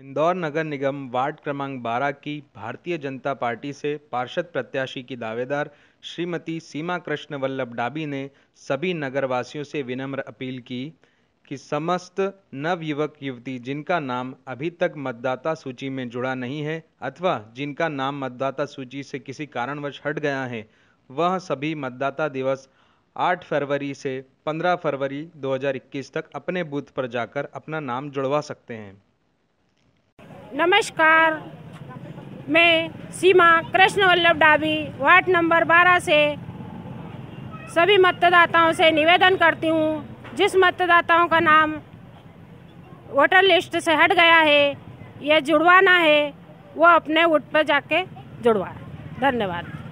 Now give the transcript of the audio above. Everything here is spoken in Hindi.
इंदौर नगर निगम वार्ड क्रमांक 12 की भारतीय जनता पार्टी से पार्षद प्रत्याशी की दावेदार श्रीमती सीमा कृष्ण वल्लभ डाबी ने सभी नगरवासियों से विनम्र अपील की कि समस्त नवयुवक युवती जिनका नाम अभी तक मतदाता सूची में जुड़ा नहीं है अथवा जिनका नाम मतदाता सूची से किसी कारणवश हट गया है वह सभी मतदाता दिवस 8 फरवरी से 15 फरवरी 2021 तक अपने बूथ पर जाकर अपना नाम जुड़वा सकते हैं नमस्कार मैं सीमा कृष्ण वल्लभ डाबी वार्ड नंबर 12 से सभी मतदाताओं से निवेदन करती हूँ जिस मतदाताओं का नाम वोटर लिस्ट से हट गया है या जुड़वाना है वो अपने वोट पर जाके जुड़वाए धन्यवाद